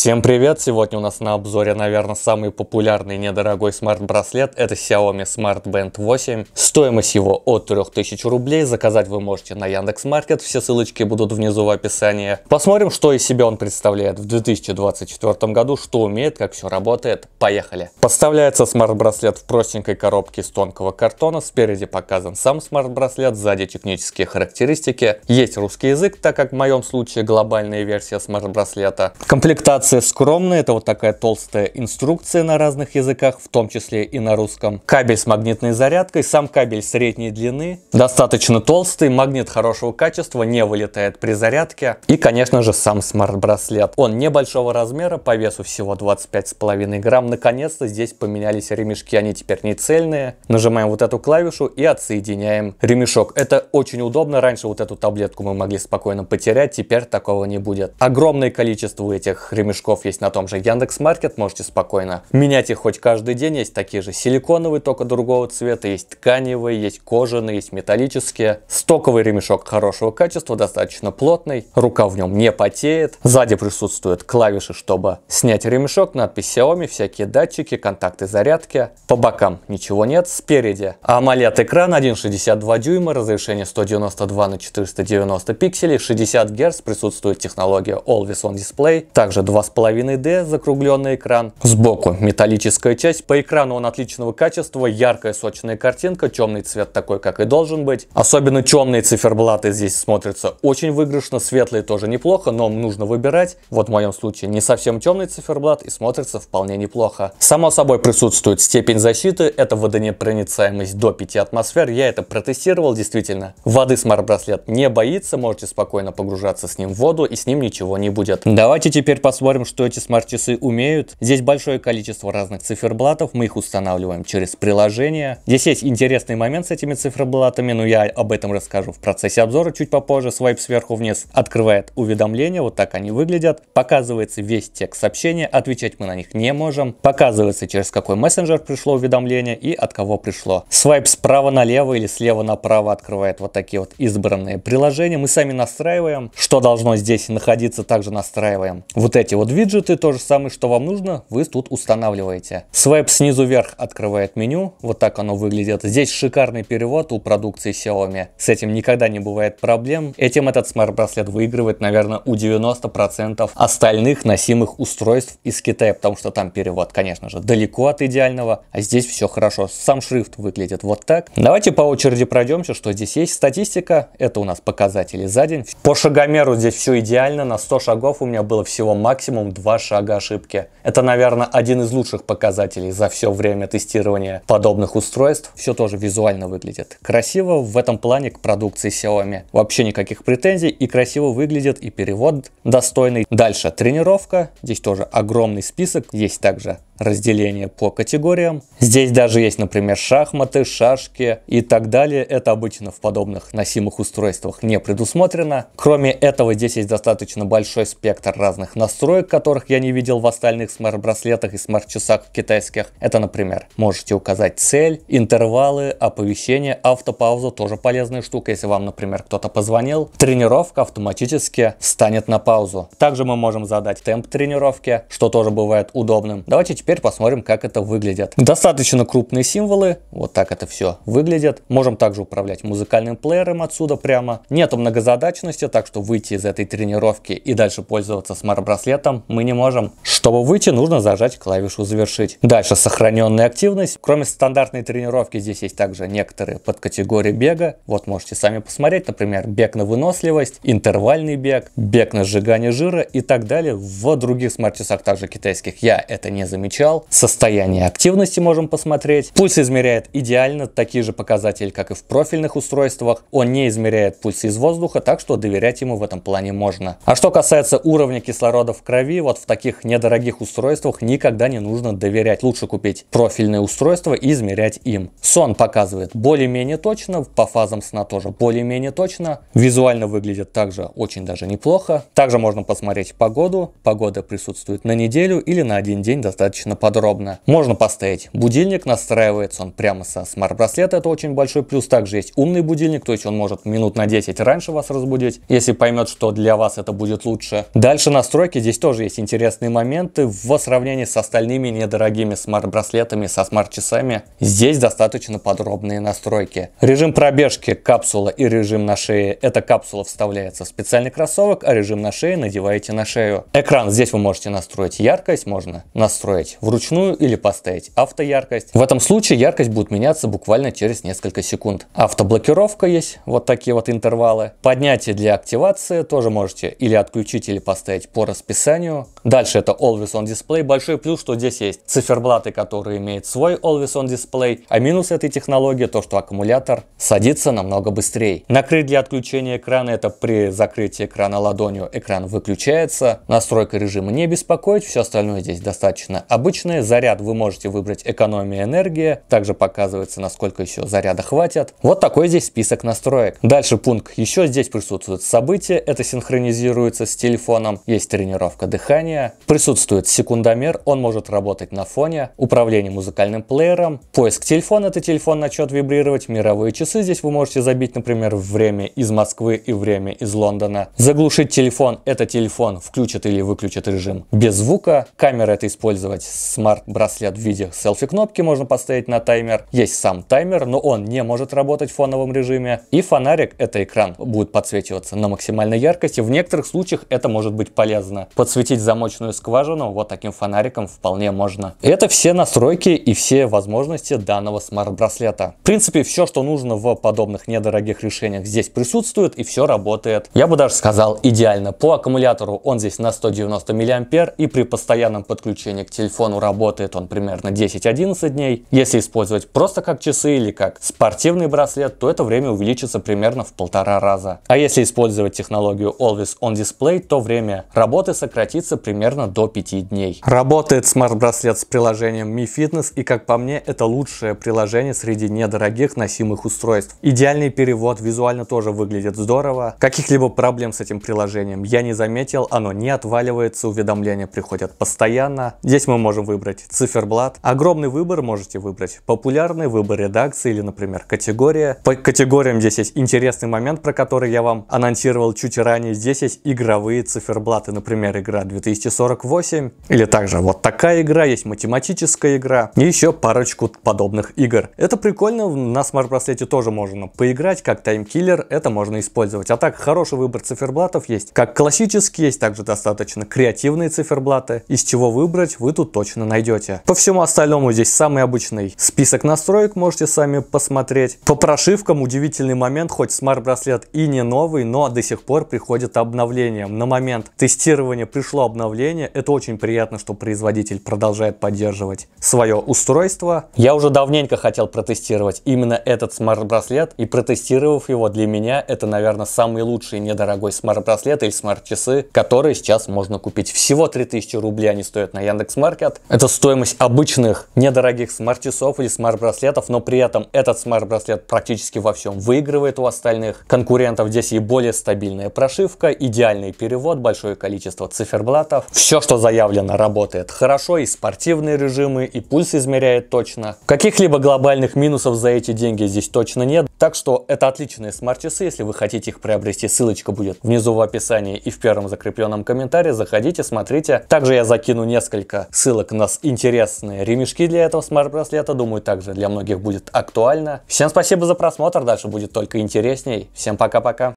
Всем привет! Сегодня у нас на обзоре, наверное, самый популярный недорогой смарт-браслет. Это Xiaomi Smart Band 8. Стоимость его от 3000 рублей. Заказать вы можете на Яндекс.Маркет. Все ссылочки будут внизу в описании. Посмотрим, что из себя он представляет в 2024 году, что умеет, как все работает. Поехали! Подставляется смарт-браслет в простенькой коробке из тонкого картона. Спереди показан сам смарт-браслет, сзади технические характеристики. Есть русский язык, так как в моем случае глобальная версия смарт-браслета. Комплектация Инструкция скромная, это вот такая толстая инструкция на разных языках, в том числе и на русском. Кабель с магнитной зарядкой, сам кабель средней длины, достаточно толстый, магнит хорошего качества, не вылетает при зарядке. И, конечно же, сам смарт-браслет. Он небольшого размера, по весу всего 25,5 грамм. Наконец-то здесь поменялись ремешки, они теперь не цельные. Нажимаем вот эту клавишу и отсоединяем ремешок. Это очень удобно, раньше вот эту таблетку мы могли спокойно потерять, теперь такого не будет. Огромное количество этих ремешков ремешков есть на том же Яндекс Маркет, можете спокойно менять их хоть каждый день. Есть такие же силиконовые, только другого цвета, есть тканевые, есть кожаные, есть металлические. Стоковый ремешок хорошего качества, достаточно плотный, рука в нем не потеет. Сзади присутствуют клавиши, чтобы снять ремешок, надпись Xiaomi, всякие датчики, контакты зарядки. По бокам ничего нет, спереди AMOLED экран 1,62 дюйма, разрешение 192 на 490 пикселей, 60 Гц, присутствует технология Always On Display, также два 2,5D закругленный экран. Сбоку металлическая часть. По экрану он отличного качества, яркая сочная картинка, темный цвет такой, как и должен быть. Особенно темные циферблаты здесь смотрятся очень выигрышно, светлые тоже неплохо, но нужно выбирать. Вот в моем случае не совсем темный циферблат и смотрится вполне неплохо. Само собой присутствует степень защиты, это водонепроницаемость до 5 атмосфер, я это протестировал действительно. Воды смарт-браслет не боится, можете спокойно погружаться с ним в воду и с ним ничего не будет. Давайте теперь посмотрим Посмотрим, что эти смарт-часы умеют. Здесь большое количество разных циферблатов, мы их устанавливаем через приложение. Здесь есть интересный момент с этими циферблатами, но я об этом расскажу в процессе обзора чуть попозже. Свайп сверху вниз открывает уведомления, вот так они выглядят. Показывается весь текст сообщения, отвечать мы на них не можем. Показывается, через какой мессенджер пришло уведомление и от кого пришло. Свайп справа налево или слева направо открывает вот такие вот избранные приложения. Мы сами настраиваем, что должно здесь находиться, также настраиваем вот эти вот виджеты, то же самое, что вам нужно, вы тут устанавливаете. Свайп снизу вверх открывает меню, вот так оно выглядит. Здесь шикарный перевод у продукции Xiaomi. С этим никогда не бывает проблем. Этим этот смарт-браслет выигрывает, наверное, у 90% остальных носимых устройств из Китая, потому что там перевод, конечно же, далеко от идеального, а здесь все хорошо. Сам шрифт выглядит вот так. Давайте по очереди пройдемся, что здесь есть. Статистика, это у нас показатели за день. По шагомеру здесь все идеально, на 100 шагов у меня было всего максимум максимум два шага ошибки. Это, наверное, один из лучших показателей за все время тестирования подобных устройств. Все тоже визуально выглядит. Красиво в этом плане к продукции Xiaomi. Вообще никаких претензий и красиво выглядит и перевод достойный. Дальше тренировка. Здесь тоже огромный список. Есть также разделение по категориям. Здесь даже есть, например, шахматы, шашки и так далее. Это обычно в подобных носимых устройствах не предусмотрено. Кроме этого, здесь есть достаточно большой спектр разных настроек, которых я не видел в остальных смарт-браслетах и смарт-часах китайских. Это, например, можете указать цель, интервалы, оповещение, автопаузу, тоже полезная штука, если вам, например, кто-то позвонил. Тренировка автоматически встанет на паузу. Также мы можем задать темп тренировки, что тоже бывает удобным. Давайте теперь Теперь посмотрим, как это выглядит. Достаточно крупные символы. Вот так это все выглядит. Можем также управлять музыкальным плеером отсюда прямо. Нету многозадачности, так что выйти из этой тренировки и дальше пользоваться смарт-браслетом мы не можем. Чтобы выйти, нужно зажать клавишу «Завершить». Дальше сохраненная активность. Кроме стандартной тренировки, здесь есть также некоторые подкатегории бега. Вот можете сами посмотреть, например, бег на выносливость, интервальный бег, бег на сжигание жира и так далее. В других смарт-часах, также китайских, я это не замечаю начал. Состояние активности можем посмотреть. Пульс измеряет идеально такие же показатели, как и в профильных устройствах. Он не измеряет пульс из воздуха, так что доверять ему в этом плане можно. А что касается уровня кислорода в крови, вот в таких недорогих устройствах никогда не нужно доверять. Лучше купить профильное устройство и измерять им. Сон показывает более-менее точно, по фазам сна тоже более-менее точно. Визуально выглядит также очень даже неплохо. Также можно посмотреть погоду. Погода присутствует на неделю или на один день достаточно достаточно подробно. Можно поставить будильник, настраивается он прямо со смарт-браслета, это очень большой плюс. Также есть умный будильник, то есть он может минут на 10 раньше вас разбудить, если поймет, что для вас это будет лучше. Дальше настройки, здесь тоже есть интересные моменты в сравнении с остальными недорогими смарт-браслетами, со смарт-часами. Здесь достаточно подробные настройки. Режим пробежки, капсула и режим на шее. Эта капсула вставляется в специальный кроссовок, а режим на шее надеваете на шею. Экран здесь вы можете настроить яркость, можно настроить настроить вручную или поставить автояркость. В этом случае яркость будет меняться буквально через несколько секунд. Автоблокировка есть, вот такие вот интервалы. Поднятие для активации тоже можете или отключить, или поставить по расписанию. Дальше это Always On Display. Большой плюс, что здесь есть циферблаты, которые имеют свой Always On Display. А минус этой технологии то, что аккумулятор садится намного быстрее. Накрыть для отключения экрана это при закрытии экрана ладонью экран выключается. Настройка режима не беспокоить, все остальное здесь достаточно обычное. Заряд вы можете выбрать экономия энергии. Также показывается, насколько еще заряда хватит. Вот такой здесь список настроек. Дальше пункт еще здесь присутствует события. Это синхронизируется с телефоном. Есть тренировка дыхания управления. Присутствует секундомер, он может работать на фоне, управление музыкальным плеером, поиск телефона, это телефон начнет вибрировать, мировые часы здесь вы можете забить, например, время из Москвы и время из Лондона. Заглушить телефон, это телефон включит или выключит режим без звука. Камера это использовать смарт-браслет в виде селфи-кнопки можно поставить на таймер. Есть сам таймер, но он не может работать в фоновом режиме. И фонарик, это экран, будет подсвечиваться на максимальной яркости. В некоторых случаях это может быть полезно. Подсветить замок замочную скважину вот таким фонариком вполне можно. Это все настройки и все возможности данного смарт-браслета. В принципе, все, что нужно в подобных недорогих решениях здесь присутствует и все работает. Я бы даже сказал идеально. По аккумулятору он здесь на 190 мА и при постоянном подключении к телефону работает он примерно 10-11 дней. Если использовать просто как часы или как спортивный браслет, то это время увеличится примерно в полтора раза. А если использовать технологию Always On Display, то время работы сократится примерно примерно до 5 дней. Работает смарт-браслет с приложением Mi Fitness и, как по мне, это лучшее приложение среди недорогих носимых устройств. Идеальный перевод, визуально тоже выглядит здорово. Каких-либо проблем с этим приложением я не заметил, оно не отваливается, уведомления приходят постоянно. Здесь мы можем выбрать циферблат. Огромный выбор можете выбрать. Популярный выбор редакции или, например, категория. По категориям здесь есть интересный момент, про который я вам анонсировал чуть ранее. Здесь есть игровые циферблаты, например, игра 2000 248. Или также вот такая игра, есть математическая игра и еще парочку подобных игр. Это прикольно, на смарт-браслете тоже можно поиграть, как таймкиллер, это можно использовать. А так, хороший выбор циферблатов есть, как классические, есть также достаточно креативные циферблаты. Из чего выбрать, вы тут точно найдете. По всему остальному здесь самый обычный список настроек, можете сами посмотреть. По прошивкам удивительный момент, хоть смарт-браслет и не новый, но до сих пор приходит обновление. На момент тестирования пришло обновление обновления. Это очень приятно, что производитель продолжает поддерживать свое устройство. Я уже давненько хотел протестировать именно этот смарт-браслет, и протестировав его, для меня это, наверное, самый лучший недорогой смарт-браслет или смарт-часы, которые сейчас можно купить. Всего 3000 рублей они стоят на Яндекс.Маркет. Это стоимость обычных недорогих смарт-часов или смарт-браслетов, но при этом этот смарт-браслет практически во всем выигрывает у остальных конкурентов. Здесь и более стабильная прошивка, идеальный перевод, большое количество циферблатов, товаров. Все, что заявлено, работает хорошо, и спортивные режимы, и пульс измеряет точно. Каких-либо глобальных минусов за эти деньги здесь точно нет. Так что это отличные смарт-часы, если вы хотите их приобрести, ссылочка будет внизу в описании и в первом закрепленном комментарии. Заходите, смотрите. Также я закину несколько ссылок на интересные ремешки для этого смарт-браслета. Думаю, также для многих будет актуально. Всем спасибо за просмотр, дальше будет только интересней. Всем пока-пока.